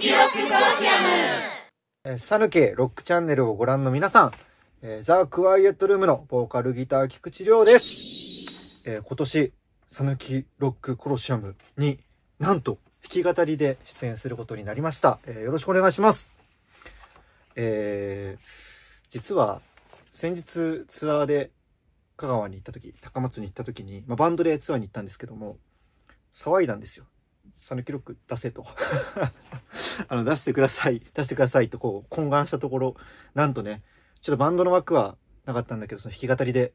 きロックコロシアムさぬけロックチャンネルをご覧の皆さん、えー、ザ・クワイエットルームのボーカルギター菊池亮です。えー、今年、さぬきロックコロシアムになんと弾き語りで出演することになりました。えー、よろしくお願いします。え実は先日ツアーで香川に行った時、高松に行った時に、まあ、バンドでツアーに行ったんですけども、騒いだんですよ。讃岐ロック出せと あの出してください出してくださいとこう懇願したところなんとねちょっとバンドの枠はなかったんだけどその弾き語りで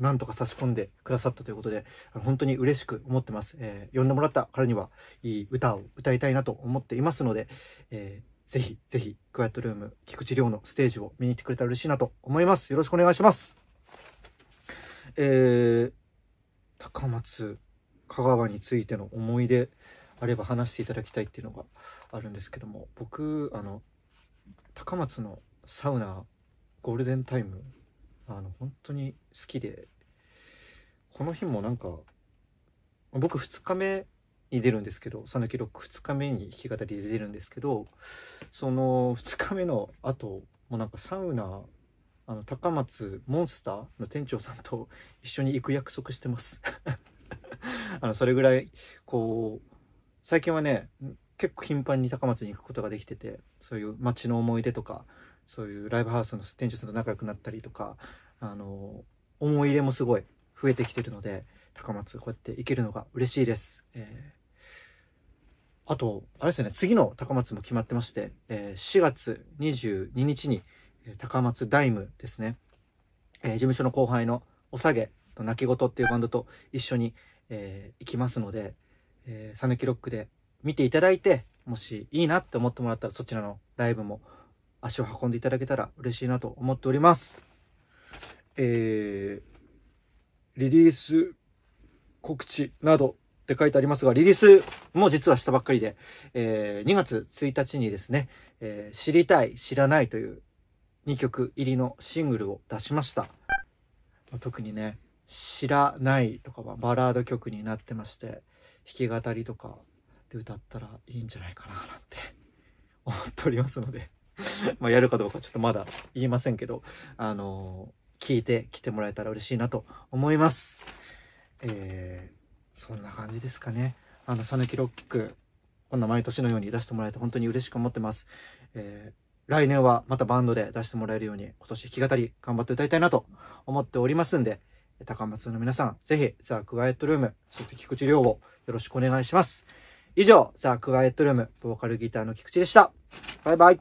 なんとか差し込んでくださったということで本当に嬉しく思ってます、えー、呼んでもらったからにはいい歌を歌いたいなと思っていますので、えー、ぜひぜひクワイトルーム菊池亮のステージを見に来てくれたら嬉しいなと思いますよろしくお願いしますえー、高松香川についての思い出あれば話していただきたいっていうのがあるんですけども僕あの高松のサウナゴールデンタイムあの本当に好きでこの日もなんか僕2日目に出るんですけど讃岐ロック2日目に弾き語りで出るんですけどその2日目のあともなんかサウナあの高松モンスターの店長さんと一緒に行く約束してます あの、それぐらい、こう、最近はね、結構頻繁に高松に行くことができてて、そういう街の思い出とか、そういうライブハウスの店長さんと仲良くなったりとか、あの、思い入れもすごい増えてきてるので、高松こうやって行けるのが嬉しいです。えー、あと、あれですね、次の高松も決まってまして、えー、4月22日に、高松ダイムですね、えー、事務所の後輩のおさげと泣き言っていうバンドと一緒に、えー、きますので、えー、サヌキロックで見ていただいて、もしいいなって思ってもらったらそちらのライブも足を運んでいただけたら嬉しいなと思っております。えー、リリース告知などって書いてありますが、リリースも実はしたばっかりで、えー、2月1日にですね、えー、知りたい、知らないという2曲入りのシングルを出しました。特にね、知らないとかはバラード曲になってまして、弾き語りとかで歌ったらいいんじゃないかななんて 思っておりますので まやるかどうかちょっとまだ言いませんけど、あの聞いてきてもらえたら嬉しいなと思います。えー、そんな感じですかね。あの、さぬきロック、こんな毎年のように出してもらえて本当に嬉しく思ってます。えー来年はまたバンドで出してもらえるように今年弾き語り頑張って歌いたいなと思っておりますんで、高松の皆さん、ぜひ、ザ・クワイエットルーム、そして菊池亮をよろしくお願いします。以上、ザ・クワイエットルーム、ボーカルギターの菊池でした。バイバイ。